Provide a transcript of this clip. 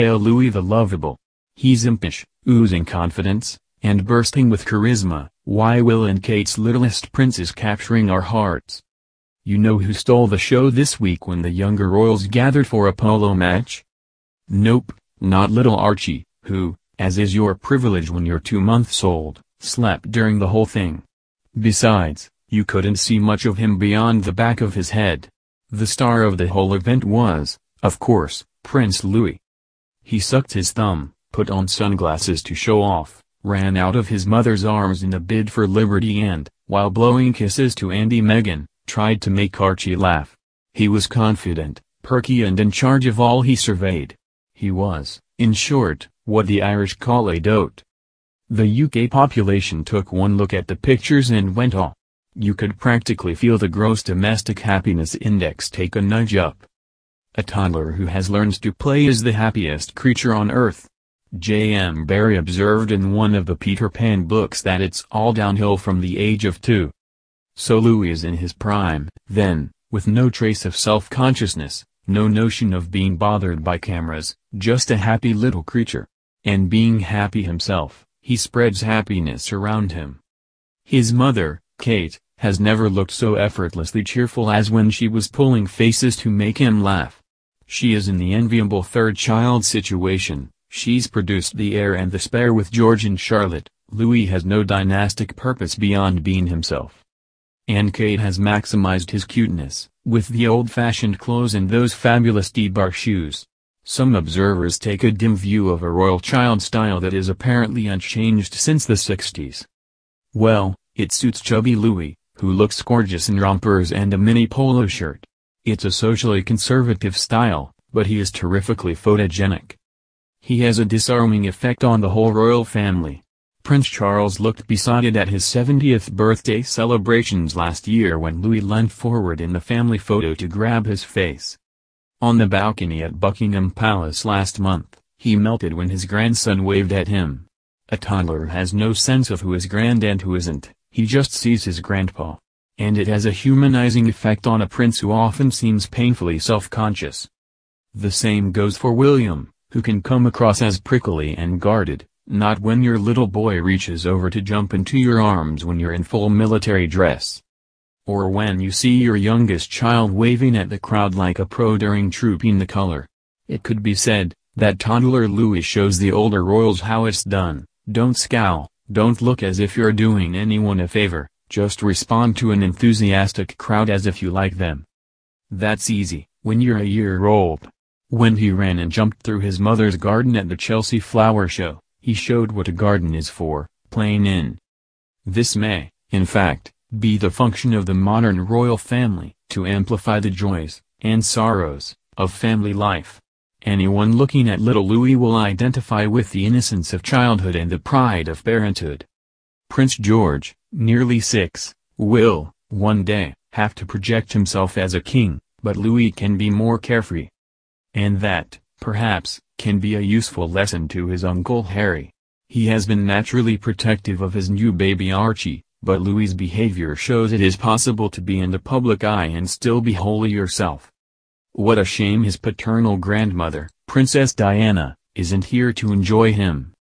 Hail Louis the lovable. He's impish, oozing confidence, and bursting with charisma, why Will and Kate's littlest prince is capturing our hearts. You know who stole the show this week when the younger royals gathered for a polo match? Nope, not little Archie, who, as is your privilege when you're two months old, slept during the whole thing. Besides, you couldn't see much of him beyond the back of his head. The star of the whole event was, of course, Prince Louis. He sucked his thumb, put on sunglasses to show off, ran out of his mother's arms in a bid for liberty and, while blowing kisses to Andy Megan, tried to make Archie laugh. He was confident, perky and in charge of all he surveyed. He was, in short, what the Irish call a dote. The UK population took one look at the pictures and went off. You could practically feel the gross domestic happiness index take a nudge up. A toddler who has learned to play is the happiest creature on earth. J. M. Barrie observed in one of the Peter Pan books that it's all downhill from the age of two. So Louis is in his prime, then, with no trace of self-consciousness, no notion of being bothered by cameras, just a happy little creature. And being happy himself, he spreads happiness around him. His mother, Kate, has never looked so effortlessly cheerful as when she was pulling faces to make him laugh. She is in the enviable third child situation, she's produced the heir and the spare with George and Charlotte, Louis has no dynastic purpose beyond being himself. And Kate has maximized his cuteness, with the old-fashioned clothes and those fabulous D-bar shoes. Some observers take a dim view of a royal child style that is apparently unchanged since the 60s. Well, it suits chubby Louis, who looks gorgeous in rompers and a mini polo shirt. It's a socially conservative style, but he is terrifically photogenic. He has a disarming effect on the whole royal family. Prince Charles looked besotted at his 70th birthday celebrations last year when Louis leaned forward in the family photo to grab his face. On the balcony at Buckingham Palace last month, he melted when his grandson waved at him. A toddler has no sense of who is grand and who isn't, he just sees his grandpa and it has a humanizing effect on a prince who often seems painfully self-conscious. The same goes for William, who can come across as prickly and guarded, not when your little boy reaches over to jump into your arms when you're in full military dress. Or when you see your youngest child waving at the crowd like a pro during Trooping the Color. It could be said, that toddler Louis shows the older royals how it's done, don't scowl, don't look as if you're doing anyone a favor, just respond to an enthusiastic crowd as if you like them. That's easy, when you're a year old. When he ran and jumped through his mother's garden at the Chelsea Flower Show, he showed what a garden is for, playing in. This may, in fact, be the function of the modern royal family, to amplify the joys, and sorrows, of family life. Anyone looking at little Louis will identify with the innocence of childhood and the pride of parenthood. Prince George, nearly six, will, one day, have to project himself as a king, but Louis can be more carefree. And that, perhaps, can be a useful lesson to his uncle Harry. He has been naturally protective of his new baby Archie, but Louis's behavior shows it is possible to be in the public eye and still be wholly yourself. What a shame his paternal grandmother, Princess Diana, isn't here to enjoy him.